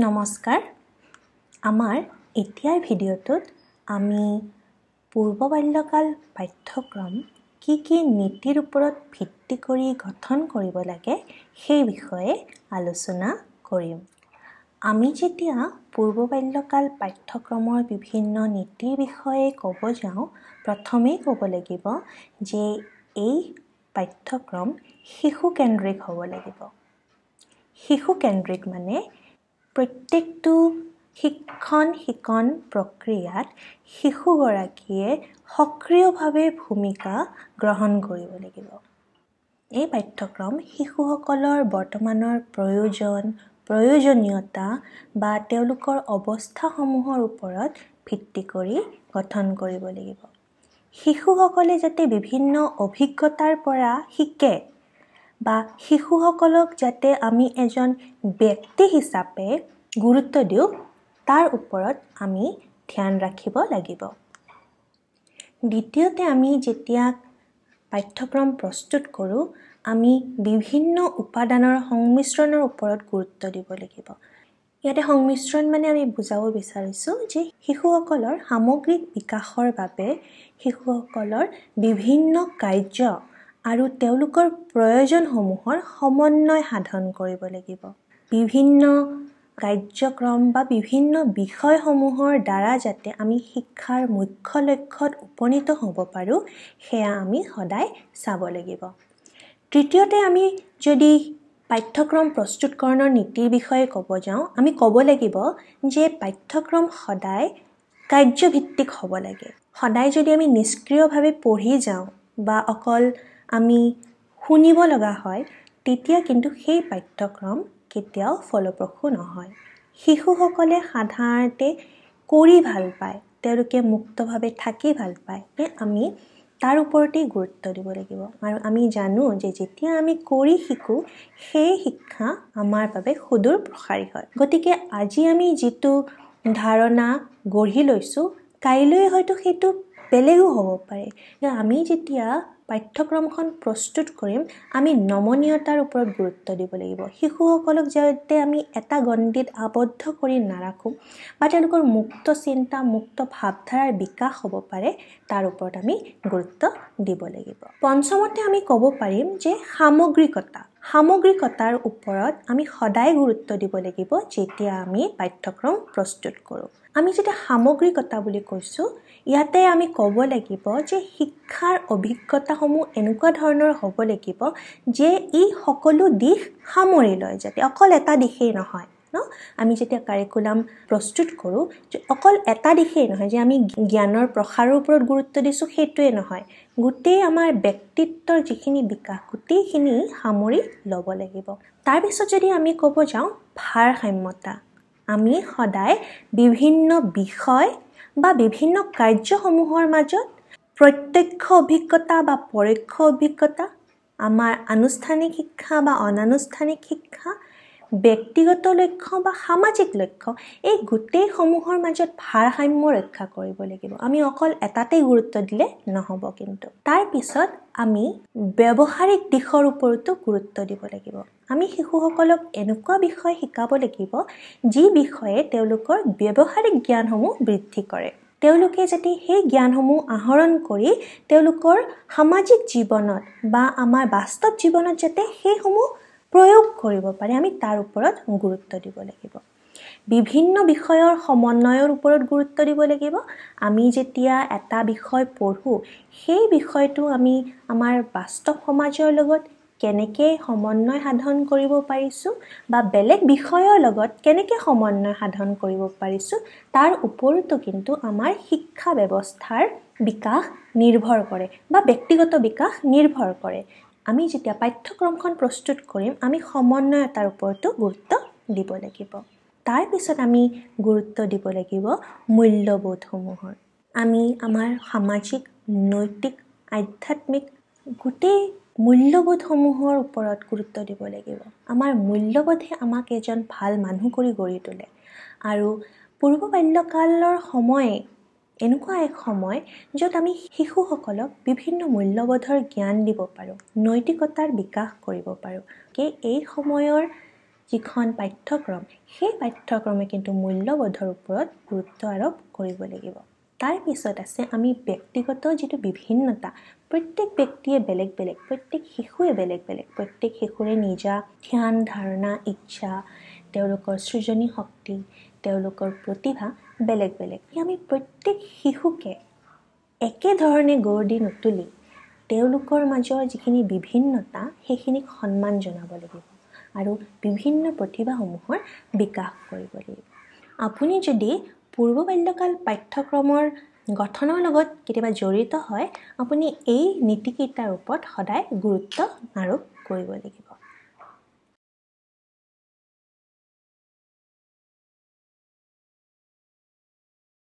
নমস্কাৰ আমাৰ এতিয়াৰ ভিডিঅ'টোত আমি পূৰ্ব বাল্যকাল পাঠ্যক্ৰম কি কি নীতিৰ ওপৰত ভিত্তি কৰি গঠন কৰিব লাগে সেই বিষয়ে আলোচনা কৰিম আমি যেতিয়া পূৰ্ব বাল্যকাল পাঠ্যক্ৰমৰ বিভিন্ন নীতিৰ বিষয়ে ক'ব যাওঁ প্ৰথমেই ক'ব লাগিব যে এই পাঠ্যক্ৰম শিশুকেন্দ্ৰিক হ'ব লাগিব শিশুকেন্দ্ৰিক মানে প্ৰত্যেকটো শিক্ষণ শিকন প্ৰক্ৰিয়াত শিশুগৰাকীয়ে সক্ৰিয়ভাৱে ভূমিকা গ্ৰহণ কৰিব লাগিব এই পাঠ্যক্ৰম শিশুসকলৰ বৰ্তমানৰ প্ৰয়োজন প্ৰয়োজনীয়তা বা তেওঁলোকৰ অৱস্থাসমূহৰ ওপৰত ভিত্তি কৰি গঠন কৰিব লাগিব শিশুসকলে যাতে বিভিন্ন অভিজ্ঞতাৰ পৰা শিকে বা শিশুসকলক যাতে আমি এজন ব্যক্তি হিচাপে গুৰুত্ব দিওঁ তাৰ ওপৰত আমি ধ্যান ৰাখিব লাগিব দ্বিতীয়তে আমি যেতিয়া পাঠ্যক্ৰম প্ৰস্তুত কৰোঁ আমি বিভিন্ন উপাদানৰ সংমিশ্ৰণৰ ওপৰত গুৰুত্ব দিব লাগিব ইয়াতে সংমিশ্ৰণ মানে আমি বুজাব বিচাৰিছোঁ যে শিশুসকলৰ সামগ্ৰিক বিকাশৰ বাবে শিশুসকলৰ বিভিন্ন কাৰ্য আৰু তেওঁলোকৰ প্ৰয়োজনসমূহৰ সমন্বয় সাধন কৰিব লাগিব বিভিন্ন কাৰ্যক্ৰম বা বিভিন্ন বিষয়সমূহৰ দ্বাৰা যাতে আমি শিক্ষাৰ মুখ্য লক্ষ্যত উপনীত হ'ব পাৰোঁ সেয়া আমি সদায় চাব লাগিব তৃতীয়তে আমি যদি পাঠ্যক্ৰম প্ৰস্তুতকৰণৰ নীতিৰ বিষয়ে ক'ব যাওঁ আমি ক'ব লাগিব যে পাঠ্যক্ৰম সদায় কাৰ্যভিত্তিক হ'ব লাগে সদায় যদি আমি নিষ্ক্ৰিয়ভাৱে পঢ়ি যাওঁ বা অকল আমি শুনিব লগা হয় তেতিয়া কিন্তু সেই পাঠ্যক্ৰম কেতিয়াও ফলপ্ৰসূ নহয় শিশুসকলে সাধাৰণতে কৰি ভাল পায় তেওঁলোকে মুক্তভাৱে থাকি ভাল পায় সেয়ে আমি তাৰ ওপৰতেই গুৰুত্ব দিব লাগিব আৰু আমি জানো যে যেতিয়া আমি কৰি শিকোঁ সেই শিক্ষা আমাৰ বাবে সুদূৰ প্ৰসাৰী হয় গতিকে আজি আমি যিটো ধাৰণা গঢ়ি লৈছোঁ কাইলৈ হয়তো সেইটো বেলেগো হ'ব পাৰে আমি যেতিয়া পাঠ্যক্ৰমখন প্ৰস্তুত কৰিম আমি নমনীয়তাৰ ওপৰত গুৰুত্ব দিব লাগিব শিশুসকলক যাতে আমি এটা গণ্ডিত আবদ্ধ কৰি নাৰাখোঁ বা তেওঁলোকৰ মুক্ত চিন্তা মুক্ত ভাৱধাৰাৰ বিকাশ হ'ব পাৰে তাৰ ওপৰত আমি গুৰুত্ব দিব লাগিব পঞ্চমতে আমি ক'ব পাৰিম যে সামগ্ৰিকতা সামগ্ৰিকতাৰ ওপৰত আমি সদায় গুৰুত্ব দিব লাগিব যেতিয়া আমি পাঠ্যক্ৰম প্ৰস্তুত কৰোঁ আমি যেতিয়া সামগ্ৰিকতা বুলি কৈছোঁ ইয়াতে আমি ক'ব লাগিব যে শিক্ষাৰ অভিজ্ঞতাসমূহ এনেকুৱা ধৰণৰ হ'ব লাগিব যে ই সকলো দিশ সামৰি লয় যাতে অকল এটা দিশেই নহয় ন আমি যেতিয়া কাৰিকুলাম প্ৰস্তুত কৰোঁ অকল এটা দিশেই নহয় যে আমি জ্ঞানৰ প্ৰসাৰৰ ওপৰত গুৰুত্ব দিছোঁ সেইটোৱেই নহয় গোটেই আমাৰ ব্যক্তিত্বৰ যিখিনি বিকাশ গোটেইখিনি সামৰি ল'ব লাগিব তাৰপিছত যদি আমি ক'ব যাওঁ ভাৰসাম্যতা আমি সদায় বিভিন্ন বিষয় বা বিভিন্ন কাৰ্যসমূহৰ মাজত প্ৰত্যক্ষ অভিজ্ঞতা বা পৰোক্ষ অভিজ্ঞতা আমাৰ আনুষ্ঠানিক শিক্ষা বা অনানুষ্ঠানিক শিক্ষা ব্যক্তিগত লক্ষ্য বা সামাজিক লক্ষ্য এই গোটেইসমূহৰ মাজত ভাৰসাম্য ৰক্ষা কৰিব লাগিব আমি অকল এটাতেই গুৰুত্ব দিলে নহ'ব কিন্তু তাৰপিছত আমি ব্যৱহাৰিক দিশৰ ওপৰতো গুৰুত্ব দিব লাগিব আমি শিশুসকলক এনেকুৱা বিষয় শিকাব লাগিব যি বিষয়ে তেওঁলোকৰ ব্যৱহাৰিক জ্ঞানসমূহ বৃদ্ধি কৰে তেওঁলোকে যাতে সেই জ্ঞানসমূহ আহৰণ কৰি তেওঁলোকৰ সামাজিক জীৱনত বা আমাৰ বাস্তৱ জীৱনত যাতে সেইসমূহ প্ৰয়োগ কৰিব পাৰে আমি তাৰ ওপৰত গুৰুত্ব দিব লাগিব বিভিন্ন বিষয়ৰ সমন্বয়ৰ ওপৰত গুৰুত্ব দিব লাগিব আমি যেতিয়া এটা বিষয় পঢ়োঁ সেই বিষয়টো আমি আমাৰ বাস্তৱ সমাজৰ লগত কেনেকৈ সমন্বয় সাধন কৰিব পাৰিছোঁ বা বেলেগ বিষয়ৰ লগত কেনেকৈ সমন্বয় সাধন কৰিব পাৰিছোঁ তাৰ ওপৰতো কিন্তু আমাৰ শিক্ষা ব্যৱস্থাৰ বিকাশ নিৰ্ভৰ কৰে বা ব্যক্তিগত বিকাশ নিৰ্ভৰ কৰে আমি যেতিয়া পাঠ্যক্ৰমখন প্ৰস্তুত কৰিম আমি সমন্বয়তাৰ ওপৰতো গুৰুত্ব দিব লাগিব তাৰপিছত আমি গুৰুত্ব দিব লাগিব মূল্যবোধসমূহৰ আমি আমাৰ সামাজিক নৈতিক আধ্যাত্মিক গোটেই মূল্যবোধসমূহৰ ওপৰত গুৰুত্ব দিব লাগিব আমাৰ মূল্যবোধে আমাক এজন ভাল মানুহ কৰি গঢ়ি তোলে আৰু পূৰ্ব বাল্যকালৰ সময়ে এনেকুৱা এক সময় য'ত আমি শিশুসকলক বিভিন্ন মূল্যবোধৰ জ্ঞান দিব পাৰোঁ নৈতিকতাৰ বিকাশ কৰিব পাৰোঁ গতিকে এই সময়ৰ যিখন পাঠ্যক্ৰম সেই পাঠ্যক্ৰমে কিন্তু মূল্যবোধৰ ওপৰত গুৰুত্ব আৰোপ কৰিব লাগিব তাৰপিছত আছে আমি ব্যক্তিগত যিটো বিভিন্নতা প্ৰত্যেক ব্যক্তিয়ে বেলেগ বেলেগ প্ৰত্যেক শিশুৱে বেলেগ বেলেগ প্ৰত্যেক শিশুৰে নিজা ধ্যান ধাৰণা ইচ্ছা তেওঁলোকৰ সৃজনী শক্তি তেওঁলোকৰ প্ৰতিভা বেলেগ বেলেগ আমি প্ৰত্যেক শিশুকে একেধৰণে গঢ় দি নুতুলি তেওঁলোকৰ মাজৰ যিখিনি বিভিন্নতা সেইখিনিক সন্মান জনাব লাগিব আৰু বিভিন্ন প্ৰতিভাসমূহৰ বিকাশ কৰিব লাগিব আপুনি যদি পূৰ্ব বাল্যকাল পাঠ্যক্ৰমৰ গঠনৰ লগত কেতিয়াবা জড়িত হয় আপুনি এই নীতিকেইটাৰ ওপৰত সদায় গুৰুত্ব আৰোপ কৰিব লাগিব